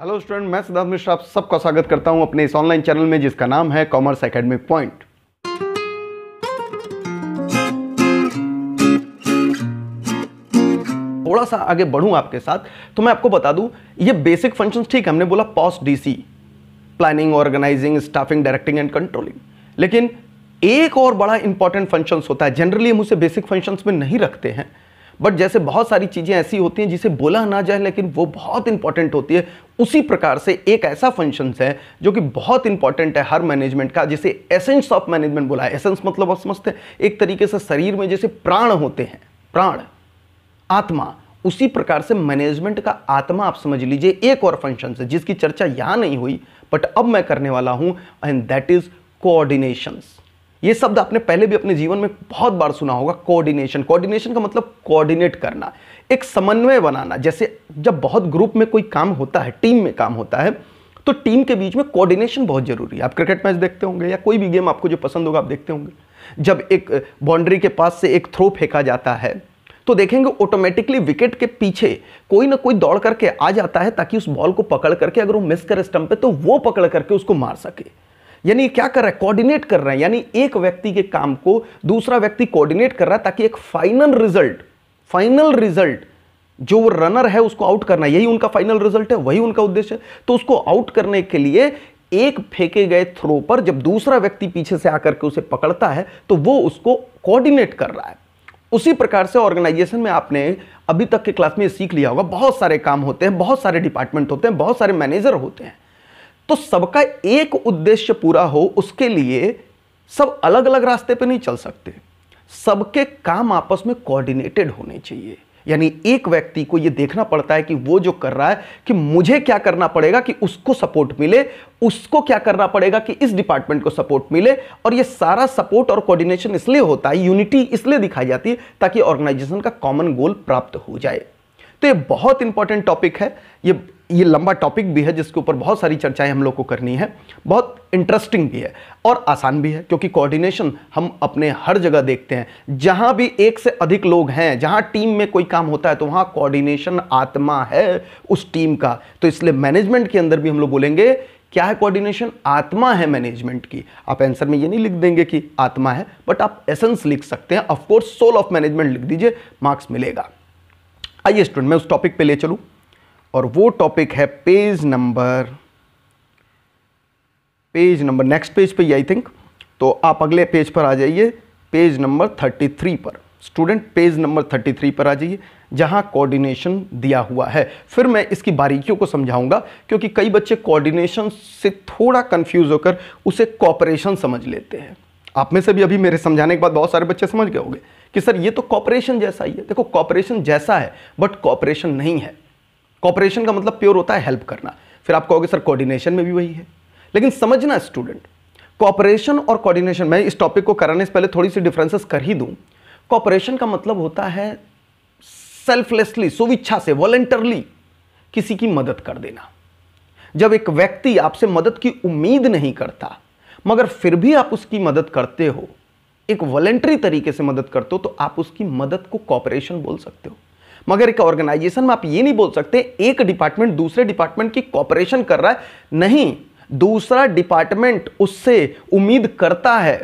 Hello student मैं सिद्धार्थ मिश्रा आप सबका स्वागत करता हूं अपने इस ऑनलाइन चैनल में जिसका नाम है कॉमर्स एकेडमिक पॉइंट थोड़ा सा आगे बढ़ूं आपके साथ तो मैं आपको बता दूं ये बेसिक फंक्शन ठीक हमने बोला POSDC planning organising staffing directing and controlling लेकिन एक और बड़ा इंपॉर्टेंट फंक्शंस होता है जनरली हम उसे बेसिक फंक्शंस में नहीं रखते हैं बट जैसे बहुत सारी चीज़ें ऐसी होती हैं जिसे बोला ना जाए लेकिन वो बहुत इंपॉर्टेंट होती है उसी प्रकार से एक ऐसा फंक्शन है जो कि बहुत इंपॉर्टेंट है हर मैनेजमेंट का जिसे एसेंस ऑफ मैनेजमेंट बोला है एसेंस मतलब आप समझते हैं एक तरीके से शरीर में जैसे प्राण होते हैं प्राण आत्मा उसी प्रकार से मैनेजमेंट का आत्मा आप समझ लीजिए एक और फंक्शन से जिसकी चर्चा यहां नहीं हुई बट अब मैं करने वाला हूं एंड दैट इज कोऑर्डिनेशंस ये शब्द आपने पहले भी अपने जीवन में बहुत बार सुना होगा कोऑर्डिनेशन कोऑर्डिनेशन का मतलब कोऑर्डिनेट करना एक समन्वय बनाना जैसे जब बहुत ग्रुप में कोई काम होता है टीम में काम होता है तो टीम के बीच में कोऑर्डिनेशन बहुत जरूरी है आप क्रिकेट मैच देखते होंगे या कोई भी गेम आपको जो पसंद होगा आप देखते होंगे जब एक बाउंड्री के पास से एक थ्रो फेंका जाता है तो देखेंगे ऑटोमेटिकली विकेट के पीछे कोई ना कोई दौड़ करके आ जाता है ताकि उस बॉल को पकड़ करके अगर वो मिस करे स्टंप पे तो वो पकड़ करके उसको मार सके यानी क्या कर रहा है कोऑर्डिनेट कर रहा है यानी एक व्यक्ति के काम को दूसरा व्यक्ति कोऑर्डिनेट कर रहा है ताकि एक फाइनल रिजल्ट फाइनल रिजल्ट जो वो रनर है उसको आउट करना यही उनका फाइनल रिजल्ट है वही उनका उद्देश्य है तो उसको आउट करने के लिए एक फेंके गए थ्रो पर जब दूसरा व्यक्ति पीछे से आकर के उसे पकड़ता है तो वो उसको कोऑर्डिनेट कर रहा है उसी प्रकार से ऑर्गेनाइजेशन में आपने अभी तक के क्लास में सीख लिया होगा बहुत सारे काम होते हैं बहुत सारे डिपार्टमेंट होते हैं बहुत सारे मैनेजर होते हैं तो सबका एक उद्देश्य पूरा हो उसके लिए सब अलग अलग रास्ते पर नहीं चल सकते सबके काम आपस में कोऑर्डिनेटेड होने चाहिए यानी एक व्यक्ति को यह देखना पड़ता है कि वो जो कर रहा है कि मुझे क्या करना पड़ेगा कि उसको सपोर्ट मिले उसको क्या करना पड़ेगा कि इस डिपार्टमेंट को सपोर्ट मिले और ये सारा सपोर्ट और कोऑर्डिनेशन इसलिए होता है यूनिटी इसलिए दिखाई जाती है ताकि ऑर्गेनाइजेशन का कॉमन गोल प्राप्त हो जाए तो ये बहुत इंपॉर्टेंट टॉपिक है ये ये लंबा टॉपिक भी है जिसके ऊपर बहुत सारी चर्चाएं हम लोग को करनी है बहुत इंटरेस्टिंग भी है और आसान भी है क्योंकि कोऑर्डिनेशन हम अपने हर जगह देखते हैं जहां भी एक से अधिक लोग हैं जहां टीम में कोई काम होता है तो वहां कोऑर्डिनेशन आत्मा है उस टीम का तो इसलिए मैनेजमेंट के अंदर भी हम लोग बोलेंगे क्या है कोऑर्डिनेशन आत्मा है मैनेजमेंट की आप आंसर में ये नहीं लिख देंगे कि आत्मा है बट आप एसेंस लिख सकते हैं of course soul of management लिख दीजिए मार्क्स मिलेगा आइए स्टूडेंट मैं उस टॉपिक पे ले चलूँ और वो टॉपिक है page number page number next page पे आई थिंक तो आप अगले पेज पर आ जाइए पेज नंबर 33 पर स्टूडेंट पेज नंबर 33 पर आ जाइए जहां कोऑर्डिनेशन दिया हुआ है फिर मैं इसकी बारीकियों को समझाऊंगा क्योंकि कई बच्चे कोऑर्डिनेशन से थोड़ा कंफ्यूज होकर उसे कॉपरेशन समझ लेते हैं आप में से भी अभी मेरे समझाने के बाद बहुत सारे बच्चे समझ गए होंगे कि सर ये तो कॉपरेशन जैसा ही है देखो कॉपरेशन जैसा है बट कॉपरेशन नहीं है कॉपरेशन का मतलब प्योर होता है हेल्प करना फिर आप कहोगे सर कोऑर्डिनेशन में भी वही है लेकिन समझना स्टूडेंट कॉपरेशन और कोऑर्डिनेशन मैं इस टॉपिक को कराने से पहले थोड़ी सी डिफरेंसेस कर ही दूं कॉपरेशन का मतलब होता है सेल्फलेसली सुविच्छा से वॉलेंटरली किसी की मदद कर देना जब एक व्यक्ति आपसे मदद की उम्मीद नहीं करता मगर फिर भी आप उसकी मदद करते हो एक वॉलेंटरी तरीके से मदद करते हो तो आप उसकी मदद को कॉपरेशन बोल सकते हो मगर एक ऑर्गेनाइजेशन में आप ये नहीं बोल सकते एक डिपार्टमेंट दूसरे डिपार्टमेंट की कॉपरेशन कर रहा है नहीं दूसरा डिपार्टमेंट उससे उम्मीद करता है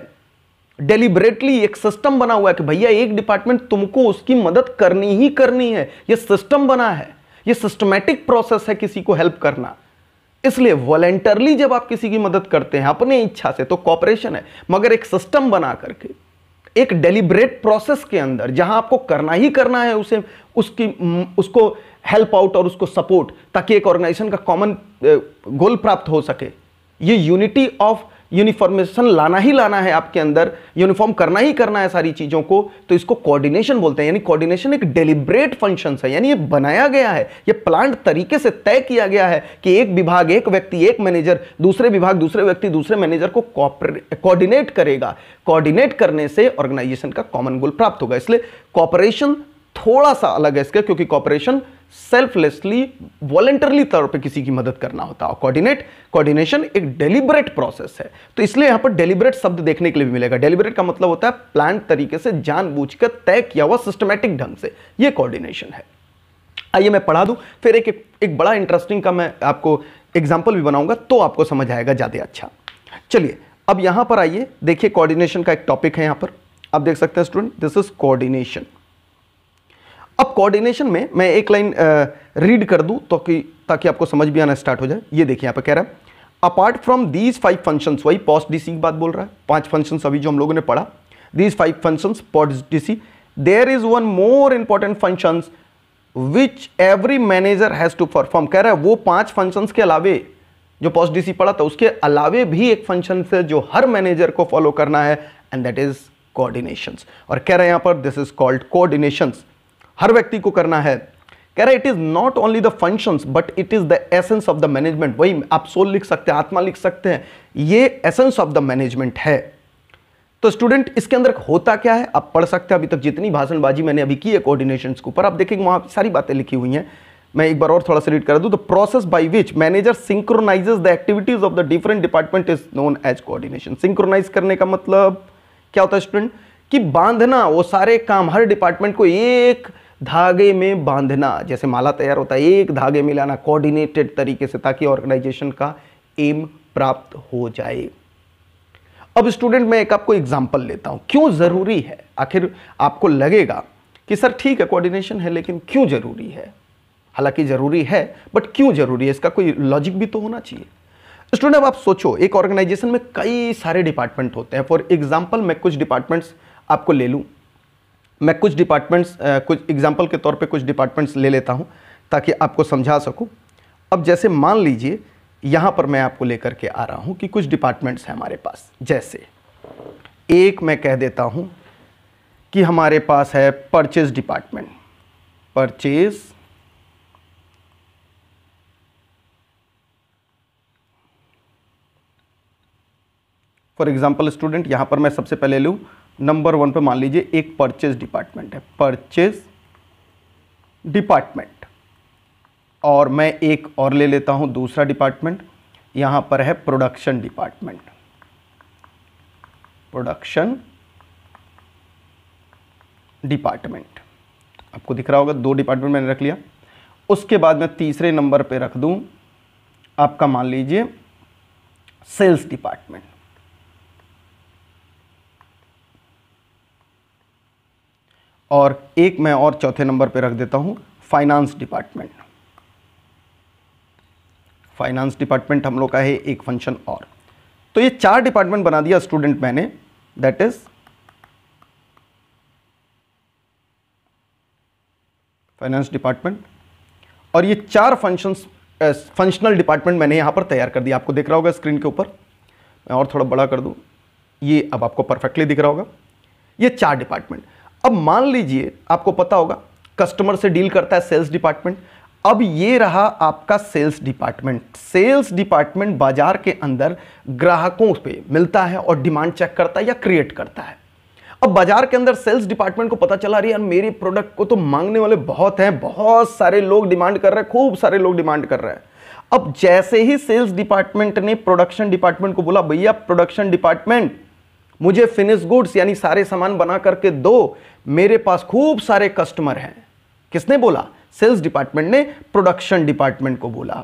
डेलीबरेटली एक सिस्टम बना हुआ है कि भैया एक डिपार्टमेंट तुमको उसकी मदद करनी ही करनी है यह सिस्टम बना है यह सिस्टमेटिक प्रोसेस है किसी को हेल्प करना इसलिए वॉलेंटरली जब आप किसी की मदद करते हैं अपने इच्छा से तो कॉपरेशन है मगर एक सिस्टम बना करके एक डेलिब्रेट प्रोसेस के अंदर जहां आपको करना ही करना है उसे उसकी उसको हेल्प आउट और उसको सपोर्ट ताकि एक ऑर्गेनाइजेशन का कॉमन गोल प्राप्त हो सके ये यूनिटी ऑफ यूनिफॉर्मेशन लाना ही लाना है आपके अंदर यूनिफॉर्म करना ही करना है सारी चीज़ों को तो इसको कोऑर्डिनेशन बोलते हैं यानी कोऑर्डिनेशन एक डेलिब्रेट फंक्शन है यानी ये बनाया गया है ये प्लांट तरीके से तय किया गया है कि एक विभाग एक व्यक्ति एक मैनेजर दूसरे विभाग दूसरे व्यक्ति दूसरे मैनेजर को कोऑर्डिनेट करेगा कोऑर्डिनेट करने से ऑर्गेनाइजेशन का कॉमन गोल प्राप्त होगा इसलिए कॉपरेशन थोड़ा सा अलग है इसका क्योंकि कॉपरेशन सेल्फलेसली वॉलेंटरली तौर पे किसी की मदद करना होता है कोऑर्डिनेट कोऑर्डिनेशन एक डेलिबरेट प्रोसेस है तो इसलिए यहां पर डेलिबरेट शब्द देखने के लिए भी मिलेगा डेलिबरेट का मतलब होता है प्लान तरीके से जानबूझकर तय किया हुआ सिस्टमेटिक ढंग से ये कोऑर्डिनेशन है आइए मैं पढ़ा दूं फिर एक, एक एक बड़ा इंटरेस्टिंग का मैं आपको एग्जाम्पल भी बनाऊंगा तो आपको समझ आएगा ज़्यादा अच्छा चलिए अब यहां पर आइए देखिए कोऑर्डिनेशन का एक टॉपिक है यहां पर आप देख सकते हैं स्टूडेंट दिस इज कोऑर्डिनेशन अब कोऑर्डिनेशन में मैं एक लाइन रीड कर दूं तो कि ताकि आपको समझ भी आना स्टार्ट हो जाए ये देखिए यहाँ पे कह रहा है apart from these five functions वही पॉस्ट डीसी की बात बोल रहा है पांच फंक्शंस अभी जो हम लोगों ने पढ़ा these five functions POSDC there is one more important function which every manager has to perform कह रहा है वो पांच फंक्शन के अलावे जो पॉस्ट डीसी पढ़ा था उसके अलावे भी एक फंक्शन है जो हर मैनेजर को फॉलो करना है एंड दैट इज कोऑर्डिनेशंस और कह रहे हैं यहां पर दिस इज कॉल्ड कोऑर्डिनेशंस हर व्यक्ति को करना है कह रहा है it is not only the function but it is the essence of the management वही आप सोल लिख सकते हैं आत्मा लिख सकते हैं ये एसेंस ऑफ द मैनेजमेंट है तो स्टूडेंट इसके अंदर होता क्या है आप पढ़ सकते हैं अभी तक जितनी भाषणबाजी मैंने अभी की है कोऑर्डिनेशन के ऊपर आप देखेंगे वहां सारी बातें लिखी हुई हैं मैं एक बार और थोड़ा सा रीड कर दूं the process by which manager synchronizes the activities of the different department is known as coordination synchronize करने का मतलब क्या होता है स्टूडेंट कि बांधना वो सारे काम हर डिपार्टमेंट को एक धागे में बांधना जैसे माला तैयार होता है एक धागे में लाना कोऑर्डिनेटेड तरीके से ताकि ऑर्गेनाइजेशन का एम प्राप्त हो जाए अब स्टूडेंट मैं एक आपको एग्जाम्पल लेता हूँ क्यों ज़रूरी है आखिर आपको लगेगा कि सर ठीक है कोऑर्डिनेशन है लेकिन क्यों ज़रूरी है हालांकि ज़रूरी है बट क्यों ज़रूरी है इसका कोई लॉजिक भी तो होना चाहिए स्टूडेंट अब आप सोचो एक ऑर्गेनाइजेशन में कई सारे डिपार्टमेंट होते हैं फॉर एग्जाम्पल मैं कुछ डिपार्टमेंट्स आपको ले लूँ मैं कुछ डिपार्टमेंट्स कुछ एग्जाम्पल के तौर पर कुछ डिपार्टमेंट्स ले लेता हूँ ताकि आपको समझा सकूँ अब जैसे मान लीजिए यहाँ पर मैं आपको लेकर के आ रहा हूँ कि कुछ डिपार्टमेंट्स हैं हमारे पास जैसे एक मैं कह देता हूँ कि हमारे पास है purchase department purchase for example student यहाँ पर मैं सबसे पहले लूँ नंबर वन पे मान लीजिए एक परचेज डिपार्टमेंट है परचेज डिपार्टमेंट और मैं एक और ले लेता हूँ दूसरा डिपार्टमेंट यहाँ पर है प्रोडक्शन डिपार्टमेंट प्रोडक्शन डिपार्टमेंट आपको दिख रहा होगा दो डिपार्टमेंट मैंने रख लिया उसके बाद मैं तीसरे नंबर पे रख दूँ आपका मान लीजिए सेल्स डिपार्टमेंट और एक मैं और चौथे नंबर पे रख देता हूँ फाइनेंस डिपार्टमेंट फाइनेंस डिपार्टमेंट हम लोग का है एक फंक्शन और तो ये चार डिपार्टमेंट बना दिया स्टूडेंट मैंने दैट इज फाइनेंस डिपार्टमेंट और ये चार फंक्शंस फंक्शनल डिपार्टमेंट मैंने यहाँ पर तैयार कर दिया आपको दिख रहा होगा स्क्रीन के ऊपर मैं और थोड़ा बड़ा कर दूँ ये अब आपको परफेक्टली दिख रहा होगा ये चार डिपार्टमेंट अब मान लीजिए आपको पता होगा कस्टमर से डील करता है सेल्स डिपार्टमेंट अब ये रहा आपका सेल्स डिपार्टमेंट सेल्स डिपार्टमेंट बाजार के अंदर ग्राहकों पे मिलता है और डिमांड चेक करता है या क्रिएट करता है अब बाजार के अंदर सेल्स डिपार्टमेंट को पता चला रही है मेरे प्रोडक्ट को तो मांगने वाले बहुत हैं बहुत सारे लोग डिमांड कर रहे हैं खूब सारे लोग डिमांड कर रहे हैं अब जैसे ही सेल्स डिपार्टमेंट ने प्रोडक्शन डिपार्टमेंट को बोला भैया प्रोडक्शन डिपार्टमेंट मुझे फिनिश गुड्स यानी सारे सामान बना करके दो मेरे पास खूब सारे कस्टमर हैं किसने बोला सेल्स डिपार्टमेंट ने प्रोडक्शन डिपार्टमेंट को बोला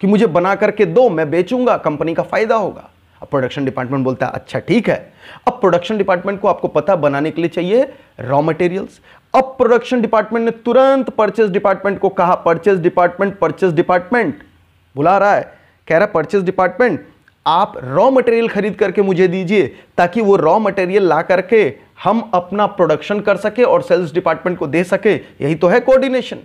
कि मुझे बना करके दो मैं बेचूंगा कंपनी का फायदा होगा अब प्रोडक्शन डिपार्टमेंट बोलता है अच्छा ठीक है अब प्रोडक्शन डिपार्टमेंट को आपको पता बनाने के लिए चाहिए रॉ मटेरियल्स अब प्रोडक्शन डिपार्टमेंट ने तुरंत परचेस डिपार्टमेंट को कहा परचेस डिपार्टमेंट परचेस डिपार्टमेंट बुला रहा है कह रहा है परचेस डिपार्टमेंट आप रॉ मटेरियल खरीद करके मुझे दीजिए ताकि वो रॉ मटेरियल ला करके हम अपना प्रोडक्शन कर सके और सेल्स डिपार्टमेंट को दे सके यही तो है कोऑर्डिनेशन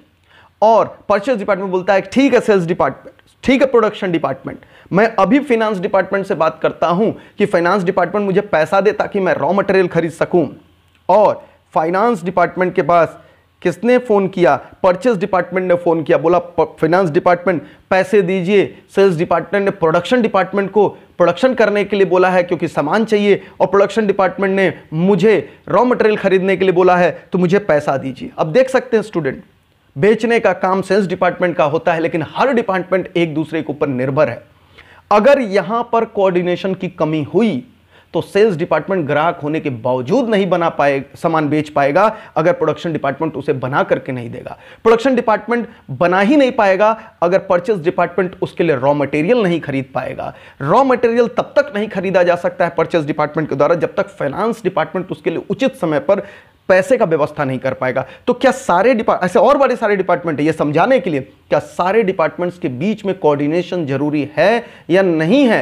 और परचेज डिपार्टमेंट बोलता है ठीक है सेल्स डिपार्टमेंट ठीक है प्रोडक्शन डिपार्टमेंट मैं अभी फाइनेंस डिपार्टमेंट से बात करता हूं कि फाइनेंस डिपार्टमेंट मुझे पैसा दे ताकि मैं रॉ मटेरियल खरीद सकूं और फाइनेंस डिपार्टमेंट के पास किसने फ़ोन किया परचेस डिपार्टमेंट ने फ़ोन किया बोला फाइनेंस डिपार्टमेंट पैसे दीजिए सेल्स डिपार्टमेंट ने प्रोडक्शन डिपार्टमेंट को प्रोडक्शन करने के लिए बोला है क्योंकि सामान चाहिए और प्रोडक्शन डिपार्टमेंट ने मुझे रॉ मटेरियल खरीदने के लिए बोला है तो मुझे पैसा दीजिए अब देख सकते हैं स्टूडेंट बेचने का काम सेल्स डिपार्टमेंट का होता है लेकिन हर डिपार्टमेंट एक दूसरे के ऊपर निर्भर है अगर यहां पर कोऑर्डिनेशन की कमी हुई तो सेल्स डिपार्टमेंट ग्राहक होने के बावजूद नहीं बना पाए सामान बेच पाएगा अगर प्रोडक्शन डिपार्टमेंट उसे बना करके नहीं देगा प्रोडक्शन डिपार्टमेंट बना ही नहीं पाएगा अगर परचेस डिपार्टमेंट उसके लिए रॉ मटेरियल नहीं खरीद पाएगा रॉ मटेरियल तब तक नहीं खरीदा जा सकता है परचेस डिपार्टमेंट के द्वारा जब तक फाइनेंस डिपार्टमेंट उसके लिए उचित समय पर पैसे का व्यवस्था नहीं कर पाएगा तो क्या सारे डिपार्ट ऐसे और बड़े सारे डिपार्टमेंट है ये समझाने के लिए क्या सारे डिपार्टमेंट्स के बीच में कोऑर्डिनेशन जरूरी है या नहीं है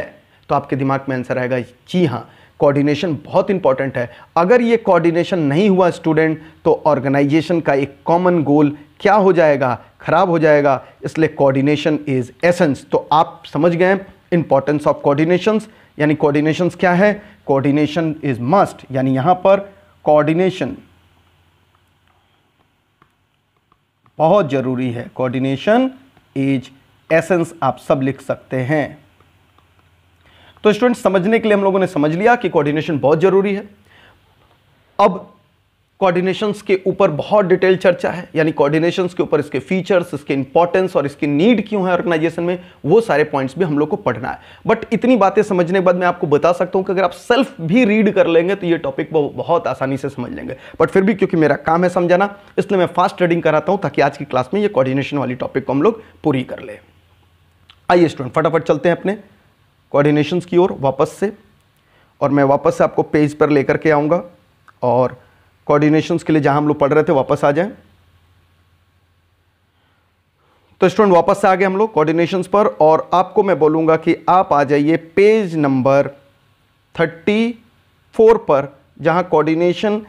तो आपके दिमाग में आंसर आएगा जी हाँ कोऑर्डिनेशन बहुत इंपॉर्टेंट है अगर ये कोऑर्डिनेशन नहीं हुआ स्टूडेंट तो ऑर्गेनाइजेशन का एक कॉमन गोल क्या हो जाएगा ख़राब हो जाएगा इसलिए कोऑर्डिनेशन इज़ एसेंस तो आप समझ गए इंपॉर्टेंस ऑफ कोऑर्डिनेशंस यानी कोऑर्डिनेशंस क्या है कोऑर्डिनेशन इज़ मस्ट यानी यहां पर कोऑर्डिनेशन बहुत ज़रूरी है कोऑर्डिनेशन इज एसेंस आप सब लिख सकते हैं तो स्टूडेंट समझने के लिए हम लोगों ने समझ लिया कि कोऑर्डिनेशन बहुत ज़रूरी है अब कोऑर्डिनेशंस के ऊपर बहुत डिटेल चर्चा है यानी कोऑर्डिनेशंस के ऊपर इसके फीचर्स इसके इंपॉर्टेंस और इसकी नीड क्यों है ऑर्गेनाइजेशन में वो सारे पॉइंट्स भी हम लोग को पढ़ना है बट इतनी बातें समझने के बाद मैं आपको बता सकता हूं कि अगर आप सेल्फ भी रीड कर लेंगे तो ये टॉपिक बहुत आसानी से समझ लेंगे बट फिर भी क्योंकि मेरा काम है समझाना इसलिए मैं फास्ट रीडिंग कराता हूँ ताकि आज की क्लास में ये कॉर्डिनेशन वाली टॉपिक को हम लोग पूरी कर ले आइए स्टूडेंट फटाफट चलते हैं अपने कोऑर्डिनेशन की ओर वापस से और मैं वापस से आपको पेज पर लेकर के आऊँगा और कोऑर्डिनेशन के लिए जहाँ हम लोग पढ़ रहे थे वापस आ जाएँ तो स्टूडेंट वापस से आ गए हम लोग कोऑर्डिनेशंस पर और आपको मैं बोलूँगा कि आप आ जाइए पेज नंबर थर्टी फोर पर जहाँ coordination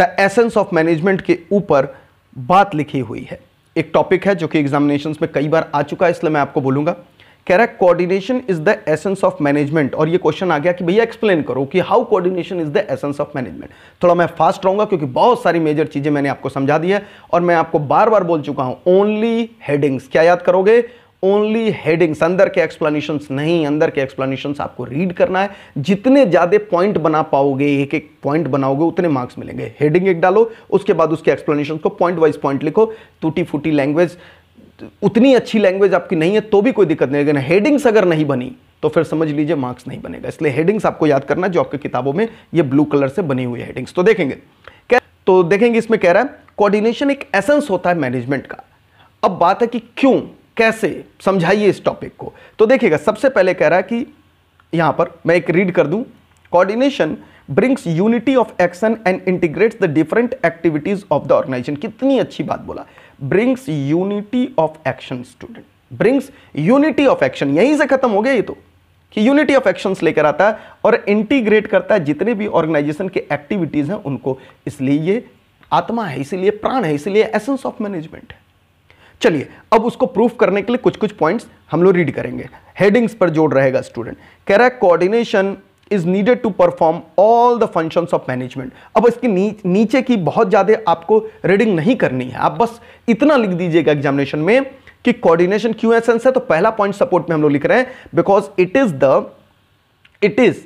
the essence of management के ऊपर बात लिखी हुई है एक टॉपिक है जो कि एग्जामिनेशन में कई बार आ चुका है इसलिए मैं आपको बोलूँगा कह रहा है coordination is the essence of management और ये क्वेश्चन आ गया कि भैया एक्सप्लेन करो कि how coordination is the essence of management थोड़ा मैं फास्ट रहूंगा क्योंकि बहुत सारी मेजर चीजें मैंने आपको समझा दी है और मैं आपको बार बार बोल चुका हूं ओनली हेडिंग्स क्या याद करोगे ओनली हेडिंग्स अंदर के एक्सप्लेनेशन नहीं अंदर के एक्सप्लेनेशन आपको रीड करना है जितने ज़्यादा पॉइंट बना पाओगे एक एक पॉइंट बनाओगे उतने मार्क्स मिलेंगे हेडिंग एक डालो उसके बाद उसके एक्सप्लेनेशन को पॉइंट वाइज पॉइंट लिखो टूटी फूटी लैंग्वेज उतनी अच्छी लैंग्वेज आपकी नहीं है तो भी कोई दिक्कत नहीं लेकिन हेडिंग्स अगर नहीं बनी तो फिर समझ लीजिए मार्क्स नहीं बनेगा इसलिए हेडिंग्स आपको याद करना जो आपके किताबों में ये ब्लू कलर से बनी हुई हेडिंग्स तो देखेंगे क्या तो देखेंगे इसमें कह रहा है कोऑर्डिनेशन एक एसेंस होता है मैनेजमेंट का अब बात है कि क्यों कैसे समझाइए इस टॉपिक को तो देखिएगा सबसे पहले कह रहा है कि यहां पर मैं एक रीड कर दूं coordination brings unity of action and integrates the different activities of the organization कितनी अच्छी बात बोला brings unity of action student brings unity of action यहीं से खत्म हो गया ये तो कि यूनिटी ऑफ एक्शंस लेकर आता है और इंटीग्रेट करता है जितने भी ऑर्गेनाइजेशन के एक्टिविटीज़ हैं उनको इसलिए ये आत्मा है इसीलिए प्राण है इसीलिए एसेंस ऑफ मैनेजमेंट है चलिए अब उसको प्रूफ करने के लिए कुछ कुछ पॉइंट्स हम लोग रीड करेंगे हेडिंग्स पर जोड़ रहेगा स्टूडेंट कह रहा है coordination is needed to perform all the functions of management अब इसकी नीच, नीचे की बहुत ज़्यादा आपको रीडिंग नहीं करनी है आप बस इतना लिख दीजिएगा एग्जामिनेशन में कि कोऑर्डिनेशन क्यों एसेंस है तो पहला पॉइंट सपोर्ट में हम लोग लिख रहे हैं because it is the it is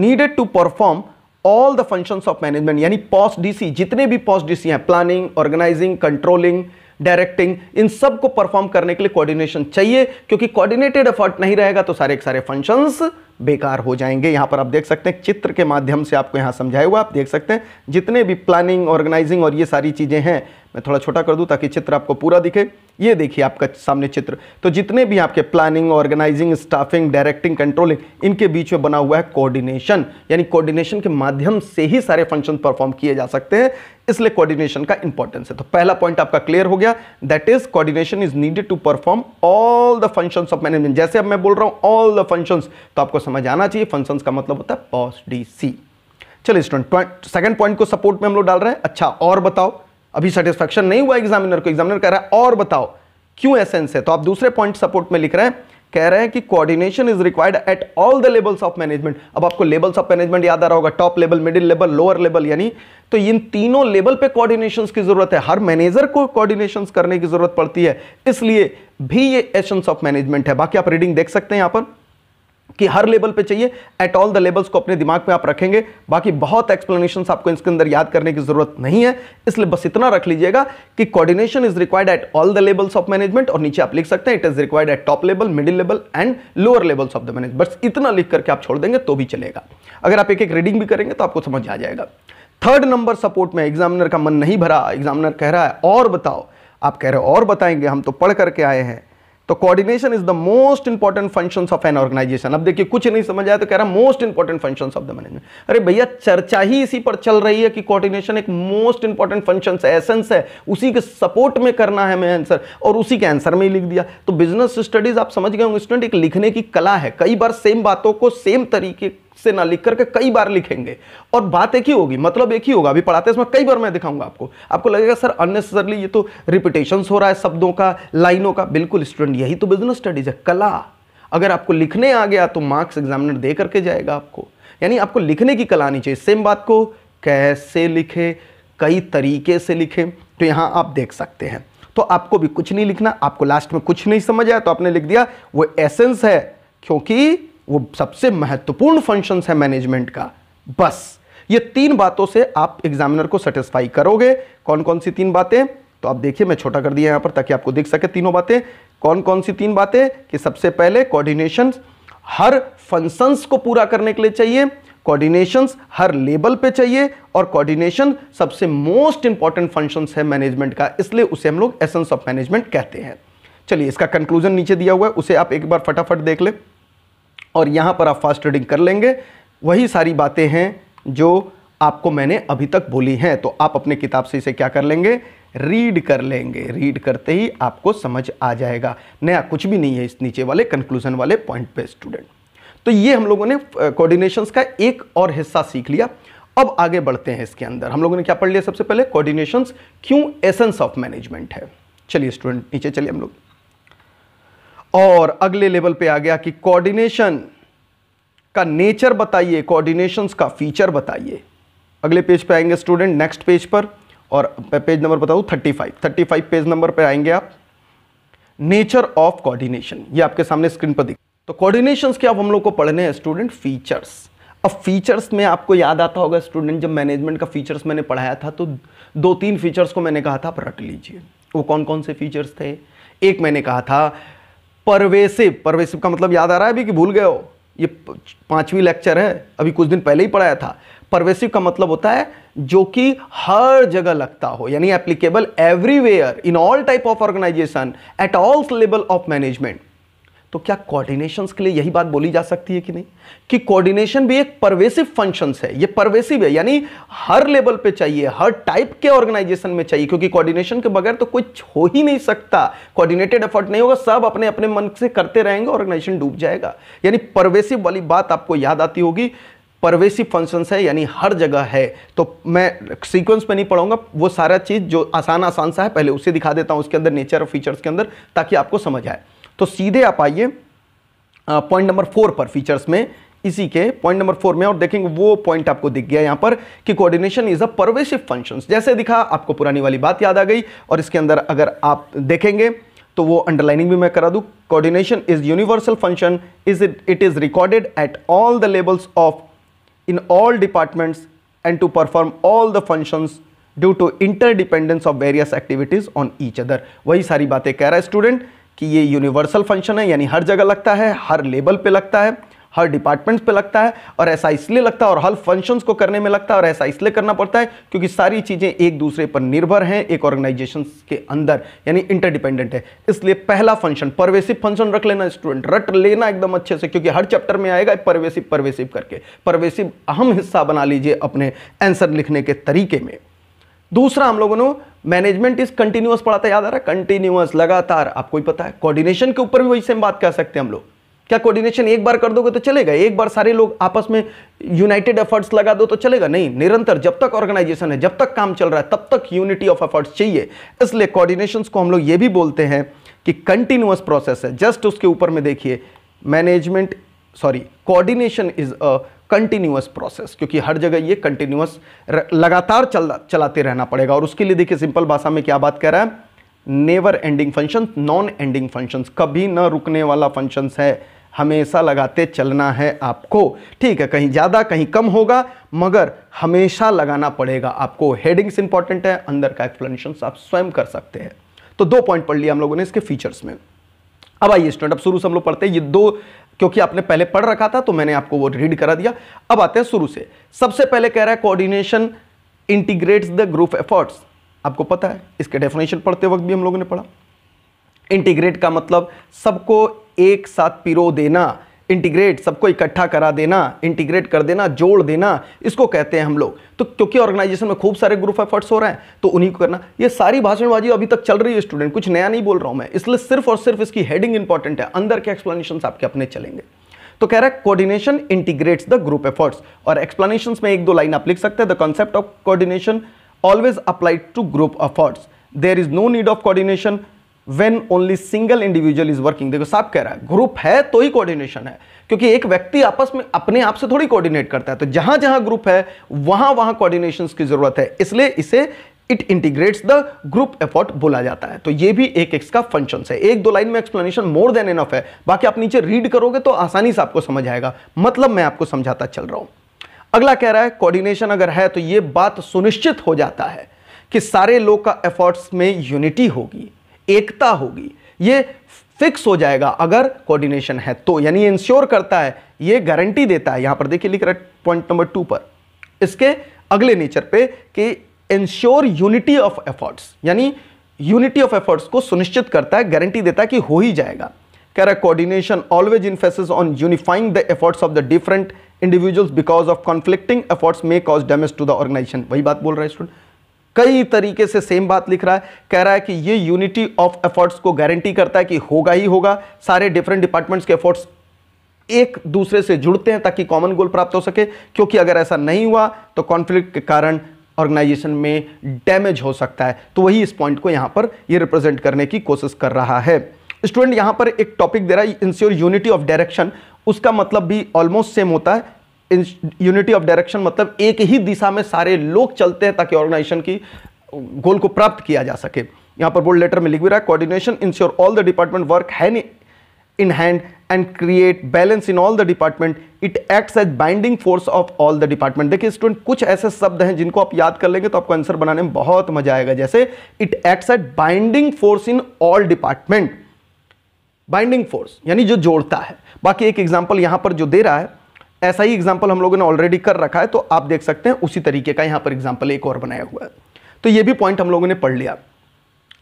needed to perform all the functions of management यानी पॉस्ट डीसी जितने भी पॉस्ट डीसी हैं प्लानिंग ऑर्गेनाइजिंग कंट्रोलिंग डायरेक्टिंग इन सब को परफॉर्म करने के लिए कोऑर्डिनेशन चाहिए क्योंकि कोऑर्डिनेटेड एफर्ट नहीं रहेगा तो सारे सारे फंक्शंस बेकार हो जाएंगे यहाँ पर आप देख सकते हैं चित्र के माध्यम से आपको यहाँ समझाया हुआ आप देख सकते हैं जितने भी प्लानिंग ऑर्गेनाइजिंग और ये सारी चीज़ें हैं मैं थोड़ा छोटा कर दूँ ताकि चित्र आपको पूरा दिखे ये देखिए आपका सामने चित्र तो जितने भी आपके planning organising staffing directing controlling इनके बीच में बना हुआ है कोऑर्डिनेशन यानी कोऑर्डिनेशन के माध्यम से ही सारे फंक्शन परफॉर्म किए जा सकते हैं इसलिए कोऑर्डिनेशन का इंपॉर्टेंस है तो पहला पॉइंट आपका क्लियर हो गया that is coordination is needed to perform all the functions of management जैसे अब मैं बोल रहा हूँ ऑल द फंक्शंस तो आपको समझ आना चाहिए फंक्शंस का मतलब होता है पॉस डी सी चलिए स्टूडेंट सेकंड पॉइंट को सपोर्ट में हम लोग डाल रहे हैं अच्छा और बताओ अभी सेटिस्फेक्शन नहीं हुआ एग्जामिनर को एग्जामिनर कह रहा है और बताओ क्यों एसेंस है तो आप दूसरे पॉइंट सपोर्ट में लिख रहे हैं कह रहे हैं कि coordination is required at all the levels of management अब आपको लेवल्स ऑफ मैनेजमेंट याद आ रहा होगा top level middle level lower level यानी तो इन तीनों लेवल पे कोऑर्डिनेशन की जरूरत है हर मैनेजर को कोऑर्डिनेशन करने की जरूरत पड़ती है इसलिए भी ये एसेंस ऑफ मैनेजमेंट है बाकी आप रीडिंग देख सकते हैं यहां पर कि हर लेवल पे चाहिए एट ऑल द लेवल्स को अपने दिमाग में आप रखेंगे बाकी बहुत एक्सप्लेनेशन आपको इसके अंदर याद करने की जरूरत नहीं है इसलिए बस इतना रख लीजिएगा कि coordination is required at all the levels of management और नीचे आप लिख सकते हैं it is required at top level middle level and lower levels of the manage बस इतना लिख करके आप छोड़ देंगे तो भी चलेगा अगर आप एक एक रीडिंग भी करेंगे तो आपको समझ आ जाएगा थर्ड नंबर सपोर्ट में एग्जामिनर का मन नहीं भरा एग्जामिनर कह रहा है और बताओ आप कह रहे हो और बताएंगे हम तो पढ़ करके आए हैं तो coordination is the most important function of an organization अब देखिए कुछ नहीं समझ आया तो कह रहा most important function of the management अरे भैया चर्चा ही इसी पर चल रही है कि कोऑर्डिनेशन एक मोस्ट इंपॉर्टेंट फंक्शन है एसेंस है उसी के सपोर्ट में करना है मैं आंसर और उसी के आंसर में ही लिख दिया तो बिजनेस स्टडीज आप समझ गए स्टूडेंट एक लिखने की कला है कई बार सेम बातों को सेम तरीके से ना लिख करके कई बार लिखेंगे और बात एक ही होगी मतलब एक ही होगा अभी पढ़ाते इसमें कई बार मैं दिखाऊंगा आपको आपको लगेगा सर अननेसेसरली ये तो रिपीटेशन हो रहा है शब्दों का लाइनों का बिल्कुल स्टूडेंट यही तो बिजनेस स्टडीज है कला अगर आपको लिखने आ गया तो मार्क्स एग्जामिनर दे करके जाएगा आपको यानी आपको लिखने की कला आनी चाहिए सेम बात को कैसे लिखे कई तरीके से लिखे तो यहां आप देख सकते हैं तो आपको भी कुछ नहीं लिखना आपको लास्ट में कुछ नहीं समझ आया तो आपने लिख दिया वो एसेंस है क्योंकि वो सबसे महत्वपूर्ण फंक्शंस है मैनेजमेंट का बस ये तीन बातों से आप एग्जामिनर को सेटिस्फाई करोगे कौन कौन सी तीन बातें तो आप देखिए मैं छोटा कर दिया यहां पर ताकि आपको दिख सके तीनों बातें कौन कौन सी तीन बातें कि सबसे पहले कोऑर्डिनेशन हर फंक्शंस को पूरा करने के लिए चाहिए कोऑर्डिनेशन हर लेवल पे चाहिए और कोऑर्डिनेशन सबसे मोस्ट इंपॉर्टेंट फंक्शंस है मैनेजमेंट का इसलिए उसे हम लोग एसेंस ऑफ मैनेजमेंट कहते हैं चलिए इसका कंक्लूजन नीचे दिया हुआ है उसे आप एक बार फटाफट देख लें और यहाँ पर आप फास्ट ट्रेडिंग कर लेंगे वही सारी बातें हैं जो आपको मैंने अभी तक बोली हैं तो आप अपने किताब से इसे क्या कर लेंगे रीड कर लेंगे रीड करते ही आपको समझ आ जाएगा नया कुछ भी नहीं है इस नीचे वाले कंक्लूजन वाले पॉइंट पे स्टूडेंट तो ये हम लोगों ने कोऑर्डिनेशंस का एक और हिस्सा सीख लिया अब आगे बढ़ते हैं इसके अंदर हम लोगों ने क्या पढ़ लिया सबसे पहले कोऑर्डिनेशंस क्यों एसेंस ऑफ मैनेजमेंट है चलिए स्टूडेंट नीचे चलिए हम लोग और अगले लेवल पे आ गया कि कोऑर्डिनेशन का नेचर बताइए कोऑर्डिनेशन का फीचर बताइए अगले पेज पे आएंगे स्टूडेंट नेक्स्ट पेज पर और पेज नंबर बताऊँ thirty five thirty five page number पर आएंगे आप नेचर ऑफ कोऑर्डिनेशन ये आपके सामने स्क्रीन पर दिख तो कोऑर्डिनेशन के अब हम लोग को पढ़ने हैं स्टूडेंट फीचर्स अब फीचर्स में आपको याद आता होगा स्टूडेंट जब मैनेजमेंट का फीचर्स मैंने पढ़ाया था तो दो तीन फीचर्स को मैंने कहा था आप रट लीजिए वो कौन कौन से फीचर्स थे एक मैंने कहा था परवेसिव परवेसिव का मतलब याद आ रहा है अभी कि भूल गए हो ये पांचवी लेक्चर है अभी कुछ दिन पहले ही पढ़ाया था परवेसिव का मतलब होता है जो कि हर जगह लगता हो यानी applicable everywhere in all type of organization at all level of management तो क्या कोऑर्डिनेशन के लिए यही बात बोली जा सकती है कि नहीं कि कोऑर्डिनेशन भी एक परवेसिव फंक्शन है ये परवेसिव है यानी हर लेवल पे चाहिए हर टाइप के ऑर्गेनाइजेशन में चाहिए क्योंकि कोऑर्डिनेशन के बगैर तो कुछ हो ही नहीं सकता कोऑर्डिनेटेड एफर्ट नहीं होगा सब अपने अपने मन से करते रहेंगे ऑर्गेनाइजेशन डूब जाएगा यानी परवेसिव वाली बात आपको याद आती होगी परवेसिव फंक्शंस है यानी हर जगह है तो मैं सीक्वेंस में नहीं पढ़ूंगा वो सारा चीज़ जो आसान आसान सा है पहले उसे दिखा देता हूँ उसके अंदर नेचर और फीचर्स के अंदर ताकि आपको समझ आए तो सीधे आप आइए पॉइंट नंबर फोर पर फीचर्स में इसी के पॉइंट नंबर फोर में और देखेंगे वो पॉइंट आपको दिख गया यहां पर कि coordination is a pervasive functions जैसे दिखा आपको पुरानी वाली बात याद आ गई और इसके अंदर अगर आप देखेंगे तो वो अंडरलाइनिंग भी मैं करा दू coordination is universal function is it it is recorded at all the levels of in all departments and to perform all the functions due to interdependence of various activities on each other वही सारी बातें कह रहा है student कि ये universal function है यानी हर जगह लगता है हर लेवल पे लगता है हर डिपार्टमेंट्स पे लगता है और ऐसा इसलिए लगता है और हर फंक्शंस को करने में लगता है और ऐसा इसलिए करना पड़ता है क्योंकि सारी चीज़ें एक दूसरे पर निर्भर हैं एक ऑर्गेनाइजेशन के अंदर यानी इंटरडिपेंडेंट है इसलिए पहला फंक्शन परवेसिव फंक्शन रख लेना स्टूडेंट रट लेना एकदम अच्छे से क्योंकि हर चैप्टर में आएगा परवेसिव परवेसिव करके परवेसिव अहम हिस्सा बना लीजिए अपने आंसर लिखने के तरीके में दूसरा हम लोगों ने मैनेजमेंट इज कंटिन्यूस पढ़ाता याद आ रहा है कंटिन्यूस लगातार आपको ही पता है कोऑर्डिनेशन के ऊपर भी वही हम बात कर सकते हैं हम लोग क्या कोऑर्डिनेशन एक बार कर दोगे तो चलेगा एक बार सारे लोग आपस में यूनाइटेड एफर्ट्स लगा दो तो चलेगा नहीं निरंतर जब तक ऑर्गेनाइजेशन है जब तक काम चल रहा है तब तक यूनिटी ऑफ एफर्ट्स चाहिए इसलिए कोऑर्डिनेशन को हम लोग ये भी बोलते हैं कि कंटिन्यूस प्रोसेस है जस्ट उसके ऊपर में देखिए management sorry coordination is a continuous process क्योंकि हर जगह ये कंटिन्यूस लगातार चल चलाते रहना पड़ेगा और उसके लिए देखिए सिंपल भाषा में क्या बात कर रहा है never ending function non ending function कभी न रुकने वाला फंक्शंस है हमेशा लगाते चलना है आपको ठीक है कहीं ज़्यादा कहीं कम होगा मगर हमेशा लगाना पड़ेगा आपको हेडिंग्स इंपॉर्टेंट है अंदर का एक्सप्लेनेशन आप स्वयं कर सकते हैं तो दो पॉइंट पढ़ लिया हम लोगों ने इसके फीचर्स में अब आइए स्टूडेंट अब शुरू से हम लोग पढ़ते हैं ये दो क्योंकि आपने पहले पढ़ रखा था तो मैंने आपको वो रीड करा दिया अब आते हैं शुरू से सबसे पहले कह रहा है coordination integrates the group efforts आपको पता है इसके डेफिनेशन पढ़ते वक्त भी हम लोगों ने पढ़ा इंटीग्रेट का मतलब सबको एक साथ पिरो देना इंटीग्रेट सबको इकट्ठा करा देना इंटीग्रेट कर देना जोड़ देना इसको कहते हैं हम लोग तो क्योंकि ऑर्गेनाइजेशन में खूब सारे ग्रुप एफर्ट्स हो रहे हैं तो उन्हीं को करना ये सारी भाषणबाजी अभी तक चल रही है स्टूडेंट कुछ नया नहीं बोल रहा हूँ मैं इसलिए सिर्फ और सिर्फ इसकी हेडिंग इंपॉर्टेंट है अंदर के एक्सप्लेनेशन आपके अपने चलेंगे तो कह रहा है coordination integrates the group efforts और एक्सप्लेनेशन में एक दो लाइन आप लिख सकते हैं the concept of coordination always applied to group efforts there is no need of coordination when only single individual is working देखो साफ कह रहा है ग्रुप है तो ही कोऑर्डिनेशन है क्योंकि एक व्यक्ति आपस में अपने आप से थोड़ी कोऑर्डिनेट करता है तो जहां जहां ग्रुप है वहां वहां कोऑर्डिनेशन की जरूरत है इसलिए इसे it integrates the group effort बोला जाता है तो ये भी एक एक्स का फंक्शन है एक दो लाइन में एक्सप्लेनेशन मोर देन एनफ है बाकी आप नीचे रीड करोगे तो आसानी से आपको समझ आएगा मतलब मैं आपको समझाता चल रहा हूं अगला कह रहा है कोऑर्डिनेशन अगर है तो ये बात सुनिश्चित हो जाता है कि सारे लोग का एफर्ट्स में यूनिटी होगी एकता होगी ये फिक्स हो जाएगा अगर कोऑर्डिनेशन है तो यानी इंश्योर करता है ये गारंटी देता है यहां पर देखिए लिख रहा है पॉइंट नंबर टू पर इसके अगले नेचर पे कि इंश्योर यूनिटी ऑफ एफर्ट्स यानी यूनिटी ऑफ एफर्ट्स को सुनिश्चित करता है गारंटी देता है कि हो ही जाएगा कह रहा है coordination always emphasis on unifying the efforts of the different individuals because of conflicting efforts may cause damage to the organization वही बात बोल रहा है स्टूडेंट कई तरीके से सेम बात लिख रहा है कह रहा है कि ये यूनिटी ऑफ एफर्ट्स को गारंटी करता है कि होगा ही होगा सारे डिफरेंट डिपार्टमेंट्स के एफर्ट्स एक दूसरे से जुड़ते हैं ताकि कॉमन गोल प्राप्त हो सके क्योंकि अगर ऐसा नहीं हुआ तो कॉन्फ्लिक्ट के कारण ऑर्गेनाइजेशन में डैमेज हो सकता है तो वही इस पॉइंट को यहां पर ये रिप्रेजेंट करने की कोशिश कर रहा है स्टूडेंट यहां पर एक टॉपिक दे रहा है इंस्योर यूनिटी ऑफ डायरेक्शन उसका मतलब भी ऑलमोस्ट सेम होता है यूनिटी ऑफ डायरेक्शन मतलब एक ही दिशा में सारे लोग चलते हैं ताकि ऑर्गेनाइजेशन की गोल को प्राप्त किया जा सके यहाँ पर बोल्ड लेटर में लिख भी रहा है coordination ensure all the department work hand in hand and create balance in all the department it acts as binding force of all the department देखिए स्टूडेंट कुछ ऐसे शब्द हैं जिनको आप याद कर लेंगे तो आपको आंसर बनाने में बहुत मजा आएगा जैसे it acts as binding force in all department binding force यानी जो जोड़ता है बाकी एक एग्जाम्पल यहां पर जो दे रहा है ऐसा ही एग्जाम्पल हम लोगों ने ऑलरेडी कर रखा है तो आप देख सकते हैं उसी तरीके का यहाँ पर एग्जाम्पल एक और बनाया हुआ है तो ये भी पॉइंट हम लोगों ने पढ़ लिया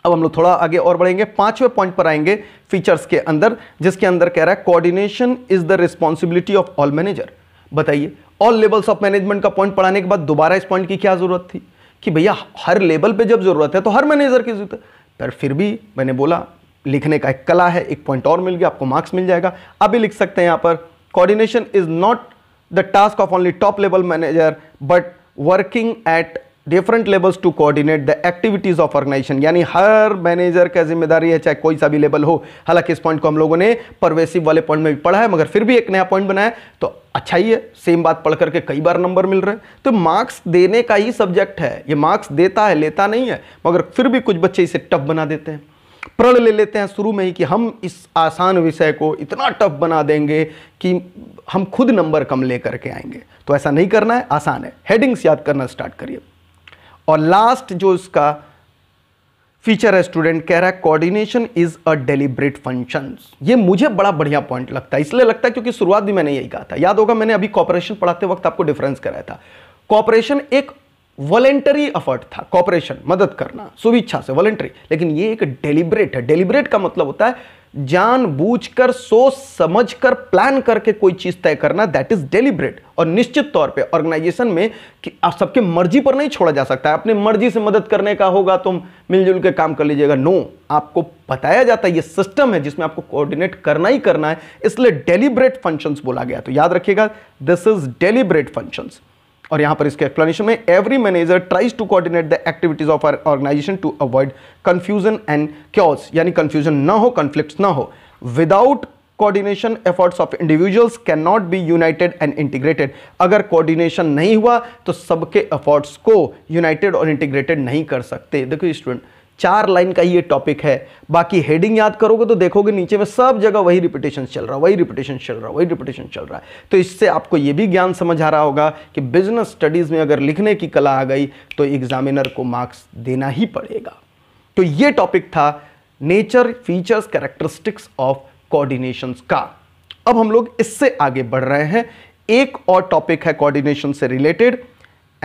अब हम लोग थोड़ा आगे और बढ़ेंगे पांचवें पॉइंट पर आएंगे फीचर्स के अंदर जिसके अंदर कह रहा है coordination is the responsibility of all manager बताइए ऑल लेवल्स ऑफ मैनेजमेंट का पॉइंट पढ़ाने के बाद दोबारा इस पॉइंट की क्या जरूरत थी कि भैया हर लेवल पे जब जरूरत है तो हर मैनेजर की जरूरत है पर फिर भी मैंने बोला लिखने का एक कला है एक पॉइंट और मिल गया आपको मार्क्स मिल जाएगा अभी लिख सकते हैं यहां पर coordination is not the task of only top level manager but working at different levels to coordinate the activities of organization यानी हर मैनेजर का जिम्मेदारी है चाहे कोई सा भी लेवल हो हालांकि इस पॉइंट को हम लोगों ने pervasive वाले पॉइंट में भी पढ़ा है मगर फिर भी एक नया पॉइंट बनाया तो अच्छा ही है सेम बात पढ़ करके कई बार नंबर मिल रहे हैं तो मार्क्स देने का ही सब्जेक्ट है ये मार्क्स देता है लेता नहीं है मगर फिर भी कुछ बच्चे इसे टफ बना देते हैं प्रण ले लेते हैं शुरू में ही कि हम इस आसान विषय को इतना टफ बना देंगे कि हम खुद नंबर कम ले करके आएंगे तो ऐसा नहीं करना है आसान है हेडिंग्स याद करना स्टार्ट करिए और लास्ट जो इसका फीचर है स्टूडेंट कह रहा है coordination is a deliberate function ये मुझे बड़ा बढ़िया पॉइंट लगता है इसलिए लगता है क्योंकि शुरुआत भी मैंने यही कहा था याद होगा मैंने अभी कॉपरेशन पढ़ाते वक्त आपको डिफरेंस कराया था कॉपरेशन एक वॉलेंटरी एफर्ट था कॉपरेशन मदद करना हाँ। सुविच्छा से वॉलेंटरी लेकिन ये एक डेलिब्रेट है डेलिब्रेट का मतलब होता है जान बूझ कर सोच समझ कर प्लान करके कोई चीज तय करना दैट इज डेलिब्रेट और निश्चित तौर पे ऑर्गेनाइजेशन में कि आप सबके मर्जी पर नहीं छोड़ा जा सकता है अपने मर्जी से मदद करने का होगा तुम मिलजुल के काम कर लीजिएगा नो आपको बताया जाता है ये सिस्टम है जिसमें आपको कोऑर्डिनेट करना ही करना है इसलिए डेलिब्रेट फंक्शंस बोला गया तो याद रखिएगा दिस इज डेलिब्रेट फंक्शंस और यहां पर इसके एक्सप्लेनेशन में every manager tries to coordinate the activities of our organization to avoid confusion and chaos यानी कंफ्यूजन ना हो कंफ्लिक्ट ना हो without coordination efforts of individuals can not be united and integrated अगर कोऑर्डिनेशन नहीं हुआ तो सबके एफर्ट्स को यूनाइटेड और इंटीग्रेटेड नहीं कर सकते देखो स्टूडेंट चार लाइन का ये टॉपिक है बाकी हेडिंग याद करोगे तो देखोगे नीचे में सब जगह वही रिपीटेशन चल रहा है वही रिपीटेशन चल रहा है वही रिपीटेशन चल रहा है तो इससे आपको ये भी ज्ञान समझ आ रहा होगा कि बिजनेस स्टडीज़ में अगर लिखने की कला आ गई तो एग्जामिनर को मार्क्स देना ही पड़ेगा तो ये टॉपिक था nature features characteristics of coordination का अब हम लोग इससे आगे बढ़ रहे हैं एक और टॉपिक है कोऑर्डिनेशन से related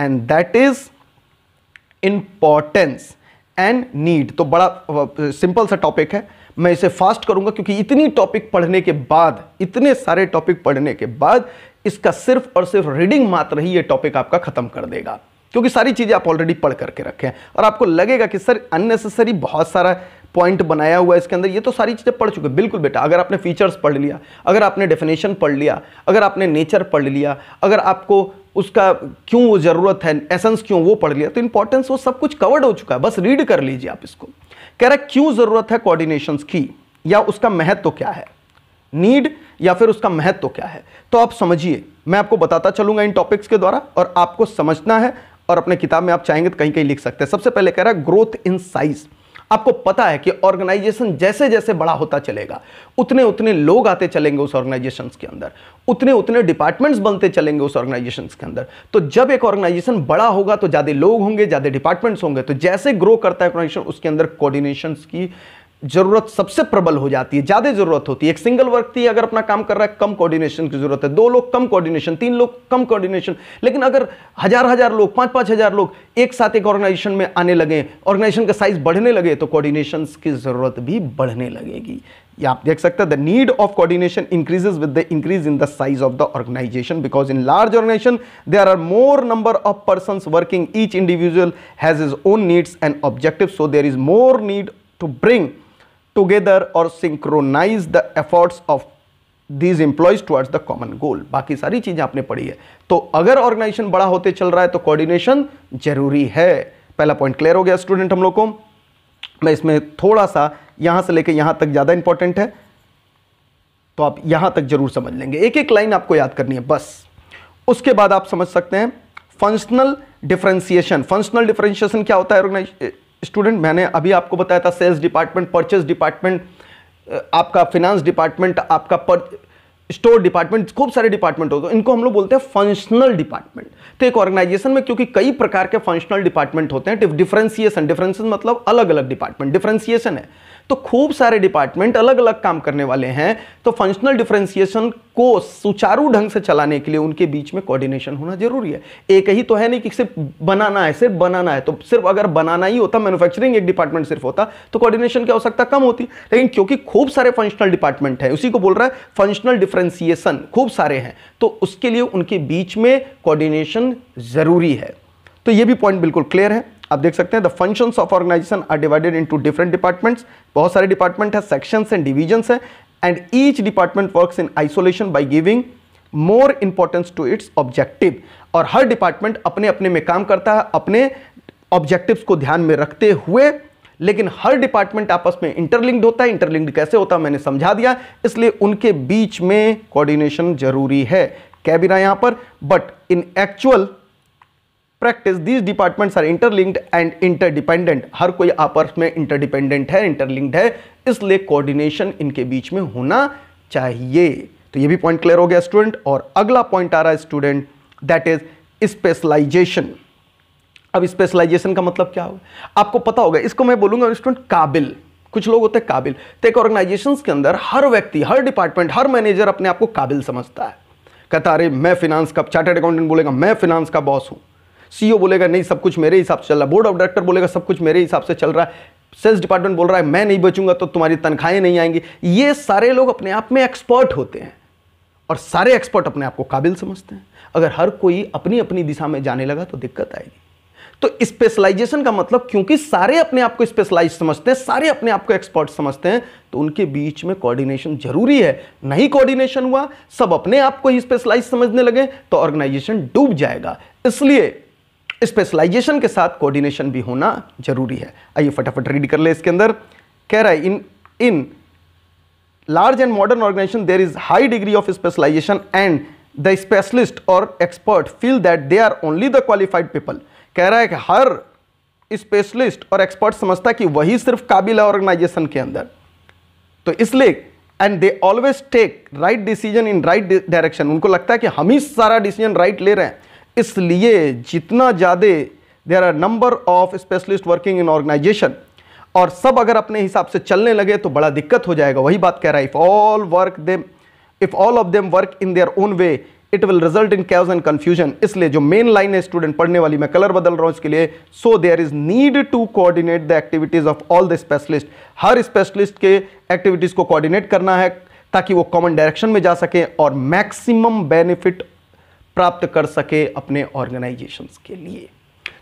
and that is importance and need तो बड़ा सिंपल सा टॉपिक है मैं इसे फास्ट करूंगा क्योंकि इतनी टॉपिक पढ़ने के बाद इतने सारे टॉपिक पढ़ने के बाद इसका सिर्फ और सिर्फ रीडिंग मात्र ही ये टॉपिक आपका ख़त्म कर देगा क्योंकि सारी चीज़ें आप ऑलरेडी पढ़ करके रखे हैं और आपको लगेगा कि सर अननेसेसरी बहुत सारा पॉइंट बनाया हुआ है इसके अंदर ये तो सारी चीज़ें पढ़ चुके बिल्कुल बेटा अगर आपने फीचर्स पढ़ लिया अगर आपने डेफिनेशन पढ़ लिया अगर आपने नेचर पढ़ लिया अगर आपको उसका क्यों वो ज़रूरत है एसेंस क्यों वो पढ़ लिया तो इंपॉर्टेंस वो सब कुछ कवर्ड हो चुका है बस रीड कर लीजिए आप इसको कह रहा क्यों ज़रूरत है कॉर्डिनेशन की या उसका महत्व तो क्या है नीड या फिर उसका महत्व तो क्या है तो आप समझिए मैं आपको बताता चलूंगा इन टॉपिक्स के द्वारा और आपको समझना है और अपने किताब में आप चाहेंगे तो कहीं कहीं लिख सकते हैं सबसे पहले कह रहा है ग्रोथ इन साइज़ आपको पता है कि ऑर्गेनाइजेशन जैसे जैसे बड़ा होता चलेगा उतने उतने लोग आते चलेंगे उस ऑर्गेनाइजेशन के अंदर उतने उतने डिपार्टमेंट्स बनते चलेंगे उस ऑर्गेनाइजेशन के अंदर तो जब एक ऑर्गेनाइजेशन बड़ा होगा तो ज़्यादा लोग होंगे ज़्यादा डिपार्टमेंट्स होंगे तो जैसे ग्रो करता है ऑर्गेनाइजेशन उसके अंदर कोऑर्डिनेशन की जरूरत सबसे प्रबल हो जाती है ज्यादा जरूरत होती है एक सिंगल व्यक्ति अगर अपना काम कर रहा है कम कोऑर्डिनेशन की जरूरत है दो लोग कम कोऑर्डिनेशन तीन लोग कम कोऑर्डिनेशन लेकिन अगर हजार हजार लोग पांच पांच हजार लोग एक साथ एक ऑर्गेनाइजेशन में आने लगे ऑर्गेनाइजेशन का साइज बढ़ने लगे तो कॉर्डिनेशन की जरूरत भी बढ़ने लगेगी या आप देख सकते हैं the need of coordination increases with the increase in the size of the organization because in large organization there are more number of person working each individual has is own needs and objective so there is more need to bring together और synchronize the efforts of these employees towards the common goal बाकी सारी चीज़ें आपने पढ़ी है तो अगर organisation बड़ा होते चल रहा है तो कोऑर्डिनेशन जरूरी है पहला पॉइंट क्लियर हो गया स्टूडेंट हम लोग को मैं इसमें थोड़ा सा यहां से लेकर यहां तक ज़्यादा इंपॉर्टेंट है तो आप यहां तक जरूर समझ लेंगे एक एक लाइन आपको याद करनी है बस उसके बाद आप समझ सकते हैं फंक्शनल डिफरेंसिएशन फंक्शनल डिफरेंशिएशन क्या होता है स्टूडेंट मैंने अभी आपको बताया था सेल्स डिपार्टमेंट परचेस डिपार्टमेंट आपका फिनांस डिपार्टमेंट आपका पर स्टोर डिपार्टमेंट खूब सारे डिपार्टमेंट होते हैं इनको हम लोग बोलते हैं फंक्शनल डिपार्टमेंट तो एक ऑर्गेनाइजेशन में क्योंकि कई प्रकार के फंक्शनल डिपार्टमेंट होते हैं डिफ्रेंसिएशन तो डिफरेंसेस मतलब अलग अलग डिपार्टमेंट डिफरेंसिएशन है तो खूब सारे डिपार्टमेंट अलग अलग काम करने वाले हैं तो फंक्शनल डिफ्रेंसिएशन को सुचारू ढंग से चलाने के लिए उनके बीच में कोऑर्डिनेशन होना जरूरी है एक ही तो है नहीं कि सिर्फ बनाना है सिर्फ बनाना है तो सिर्फ अगर बनाना ही होता मैन्युफैक्चरिंग एक डिपार्टमेंट सिर्फ होता तो कोऑर्डिनेशन की आवश्यकता कम होती लेकिन क्योंकि खूब सारे फंक्शनल डिपार्टमेंट हैं उसी को बोल रहा है फंक्शनल डिफ्रेंसिएशन खूब सारे हैं तो उसके लिए उनके बीच में कॉर्डिनेशन जरूरी है तो ये भी पॉइंट बिल्कुल क्लियर है आप देख सकते हैं the function of organization are divided into different departments बहुत सारे डिपार्टमेंट है सेक्शन एंड डिविजन है and each department work in isolation by giving more importance to its objective और हर डिपार्टमेंट अपने अपने में काम करता है अपने ऑब्जेक्टिव्स को ध्यान में रखते हुए लेकिन हर डिपार्टमेंट आपस में इंटरलिंक्ड होता है इंटरलिंक्ड कैसे होता है मैंने समझा दिया इसलिए उनके बीच में कोऑर्डिनेशन जरूरी है कह भी रहा यहां पर but in actual practice these departments are interlinked and interdependent हर कोई आपस में इंटरडिपेंडेंट है इंटरलिंक्ड है इसलिए कोऑर्डिनेशन इनके बीच में होना चाहिए तो ये भी पॉइंट क्लियर हो गया स्टूडेंट और अगला पॉइंट आ रहा है स्टूडेंट दैट इज स्पेशलाइजेशन अब स्पेशलाइजेशन का मतलब क्या होगा आपको पता होगा इसको मैं बोलूंगा स्टूडेंट काबिल कुछ लोग होते हैं काबिल तो एक ऑर्गेनाइजेशन के अंदर हर व्यक्ति हर डिपार्टमेंट हर मैनेजर अपने आप को काबिल समझता है कहता अरे मैं फिनांस का चार्टर्ड अकाउंटेंट बोलेगा मैं फिनांस का बॉस हूं सीईओ बोलेगा नहीं सब कुछ मेरे हिसाब से चल रहा है बोर्ड ऑफ डायरेक्टर बोलेगा सब कुछ मेरे हिसाब से चल रहा है सेल्स डिपार्टमेंट बोल रहा है मैं नहीं बचूंगा तो तुम्हारी तनख्वाहें नहीं आएंगी ये सारे लोग अपने आप में एक्सपर्ट होते हैं और सारे एक्सपर्ट अपने आप को काबिल समझते हैं अगर हर कोई अपनी अपनी दिशा में जाने लगा तो दिक्कत आएगी तो स्पेशलाइजेशन का मतलब क्योंकि सारे अपने आप को स्पेशलाइज समझते हैं सारे अपने आप को एक्सपर्ट समझते हैं तो उनके बीच में कोऑर्डिनेशन जरूरी है नहीं कोऑर्डिनेशन हुआ सब अपने आप को ही स्पेशलाइज समझने लगे तो ऑर्गेनाइजेशन डूब जाएगा इसलिए स्पेशलाइजेशन के साथ कोऑर्डिनेशन भी होना जरूरी है आइए फटाफट रीड कर ले इसके अंदर कह रहा है in in large and modern organization there is high degree of specialization and the specialist और expert feel that they are only the qualified people कह रहा है कि हर स्पेशलिस्ट और एक्सपर्ट समझता कि वही सिर्फ काबिल है ऑर्गेनाइजेशन के अंदर तो इसलिए and they always take right decision in right direction उनको लगता है कि हम ही सारा डिसीजन राइट right ले रहे हैं इसलिए जितना ज़्यादा there are number of specialist working in organization और सब अगर अपने हिसाब से चलने लगे तो बड़ा दिक्कत हो जाएगा वही बात कह रहा है if all work them if all of them work in their own way it will result in chaos and confusion इसलिए जो मेन लाइन है स्टूडेंट पढ़ने वाली मैं कलर बदल रहा हूँ इसके लिए so there is need to coordinate the activities of all the specialist हर स्पेशलिस्ट के एक्टिविटीज़ को कोऑर्डिनेट करना है ताकि वो कॉमन डायरेक्शन में जा सकें और मैक्सिमम बेनिफिट प्राप्त कर सके अपने ऑर्गेनाइजेशंस के लिए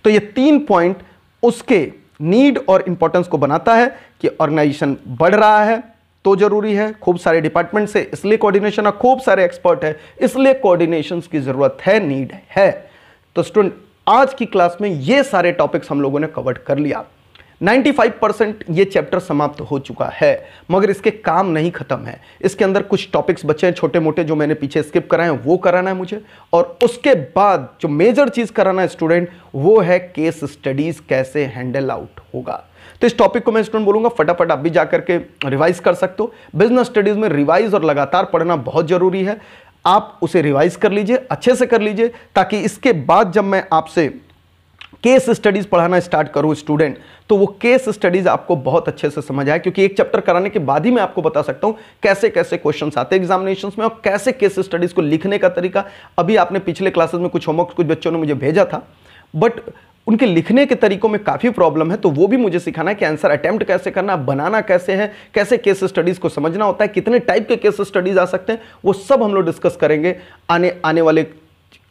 तो ये तीन पॉइंट उसके नीड और इंपॉर्टेंस को बनाता है कि ऑर्गेनाइजेशन बढ़ रहा है तो जरूरी है खूब सारे डिपार्टमेंट से इसलिए कोऑर्डिनेशन और खूब सारे एक्सपर्ट है इसलिए कोऑर्डिनेशन की ज़रूरत है नीड है तो स्टूडेंट आज की क्लास में ये सारे टॉपिक्स हम लोगों ने कवर कर लिया 95 परसेंट ये चैप्टर समाप्त हो चुका है मगर इसके काम नहीं खत्म है इसके अंदर कुछ टॉपिक्स बचे हैं छोटे मोटे जो मैंने पीछे स्किप कराए हैं वो कराना है मुझे और उसके बाद जो मेजर चीज़ कराना है स्टूडेंट वो है केस स्टडीज़ कैसे हैंडल आउट होगा तो इस टॉपिक को मैं स्टूडेंट बोलूंगा फटाफट आप भी जा करके रिवाइज कर सकते हो बिजनेस स्टडीज़ में रिवाइज और लगातार पढ़ना बहुत ज़रूरी है आप उसे रिवाइज कर लीजिए अच्छे से कर लीजिए ताकि इसके बाद जब मैं आपसे केस स्टडीज़ पढ़ाना स्टार्ट करूँ स्टूडेंट तो वो केस स्टडीज़ आपको बहुत अच्छे से समझ आए क्योंकि एक चैप्टर कराने के बाद ही मैं आपको बता सकता हूँ कैसे कैसे क्वेश्चन आते हैं एग्जामिनेशन में और कैसे केस स्टडीज़ को लिखने का तरीका अभी आपने पिछले क्लासेज में कुछ होमवर्क कुछ बच्चों ने मुझे भेजा था बट उनके लिखने के तरीकों में काफ़ी प्रॉब्लम है तो वो भी मुझे सिखाना है कि आंसर अटैम्प्ट कैसे करना बनाना कैसे है कैसे केस स्टडीज़ को समझना होता है कितने टाइप के केस स्टडीज़ आ सकते हैं वो सब हम लोग डिस्कस करेंगे आने आने वाले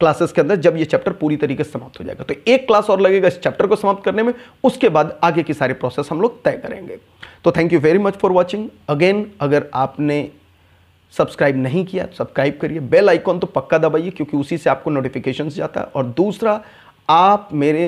क्लासेस के अंदर जब ये चैप्टर पूरी तरीके से समाप्त हो जाएगा तो एक क्लास और लगेगा इस चैप्टर को समाप्त करने में उसके बाद आगे की सारी प्रोसेस हम लोग तय करेंगे तो thank you very much for watching again अगर आपने सब्सक्राइब नहीं किया सब्सक्राइब करिए बेल आइकॉन तो पक्का दबाइए क्योंकि उसी से आपको नोटिफिकेशन जाता है और दूसरा आप मेरे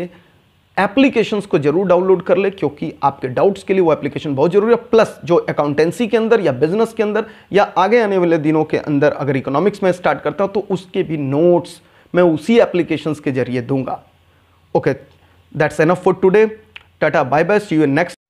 एप्लीकेशंस को जरूर डाउनलोड कर ले क्योंकि आपके डाउट्स के लिए वो एप्लीकेशन बहुत जरूरी है प्लस जो अकाउंटेंसी के अंदर या बिजनेस के अंदर या आगे आने वाले दिनों के अंदर अगर इकोनॉमिक्स में स्टार्ट करता हूँ तो उसके भी नोट्स मैं उसी एप्लीकेशंस के जरिए दूंगा okay that's enough for today tata bye bye see you next